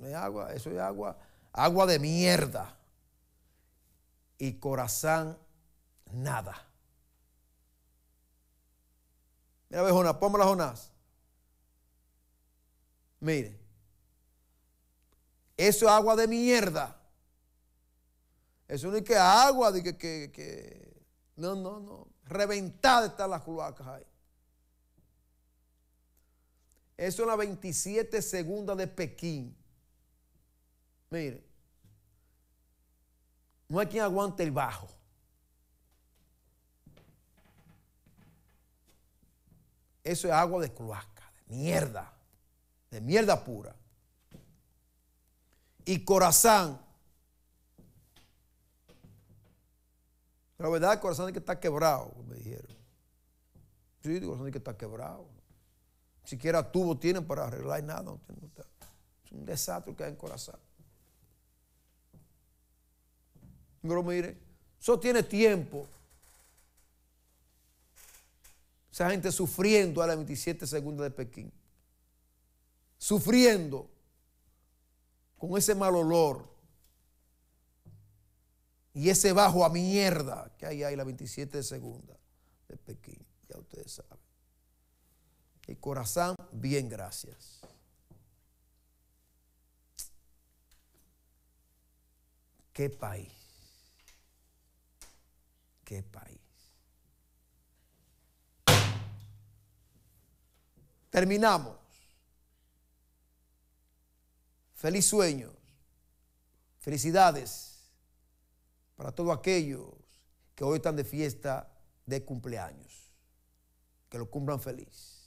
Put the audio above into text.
no es agua, eso es agua, agua de mierda. Y corazón, nada. Mira, ve Jonás, las Jonás. Mire, eso es agua de mierda. Eso no es que agua, de que, No, no, no. Reventada están las cloacas ahí. Eso es la 27 segunda de Pekín. Mire, no hay quien aguante el bajo. Eso es agua de cloaca, de mierda, de mierda pura. Y corazón. la verdad, corazón es que está quebrado, me dijeron. Sí, corazón es que está quebrado. Ni siquiera tubo tienen para arreglar nada. Es un desastre que hay en corazón. Pero mire, eso tiene tiempo. Esa gente sufriendo a las 27 segundas de Pekín. Sufriendo con ese mal olor y ese bajo a mierda que hay ahí la 27 segundas de Pekín. Ya ustedes saben. El corazón, bien, gracias. ¿Qué país? qué país. Terminamos. Feliz sueño. Felicidades para todos aquellos que hoy están de fiesta de cumpleaños. Que lo cumplan feliz.